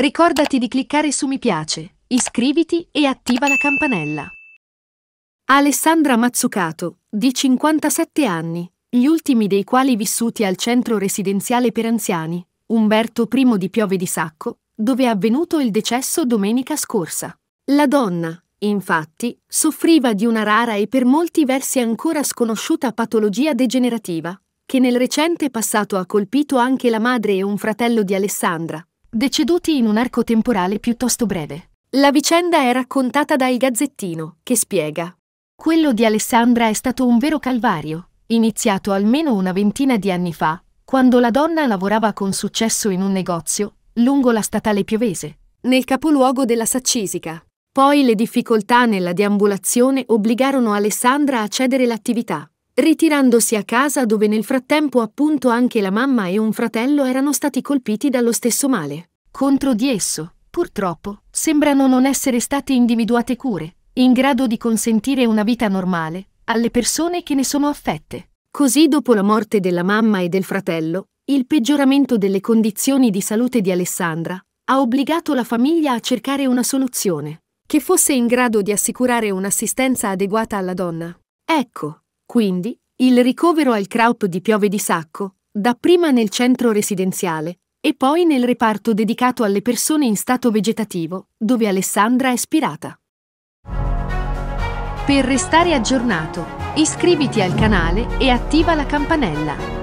Ricordati di cliccare su mi piace, iscriviti e attiva la campanella. Alessandra Mazzucato, di 57 anni, gli ultimi dei quali vissuti al centro residenziale per anziani, Umberto I di Piove di Sacco, dove è avvenuto il decesso domenica scorsa. La donna, infatti, soffriva di una rara e per molti versi ancora sconosciuta patologia degenerativa, che nel recente passato ha colpito anche la madre e un fratello di Alessandra, deceduti in un arco temporale piuttosto breve. La vicenda è raccontata dal Gazzettino, che spiega. Quello di Alessandra è stato un vero calvario, iniziato almeno una ventina di anni fa, quando la donna lavorava con successo in un negozio, lungo la statale piovese, nel capoluogo della Saccisica. Poi le difficoltà nella deambulazione obbligarono Alessandra a cedere l'attività ritirandosi a casa dove nel frattempo appunto anche la mamma e un fratello erano stati colpiti dallo stesso male. Contro di esso, purtroppo, sembrano non essere state individuate cure, in grado di consentire una vita normale, alle persone che ne sono affette. Così dopo la morte della mamma e del fratello, il peggioramento delle condizioni di salute di Alessandra ha obbligato la famiglia a cercare una soluzione, che fosse in grado di assicurare un'assistenza adeguata alla donna. Ecco, quindi, il ricovero al Kraup di Piove di Sacco, dapprima nel centro residenziale e poi nel reparto dedicato alle persone in stato vegetativo, dove Alessandra è spirata. Per restare aggiornato, iscriviti al canale e attiva la campanella.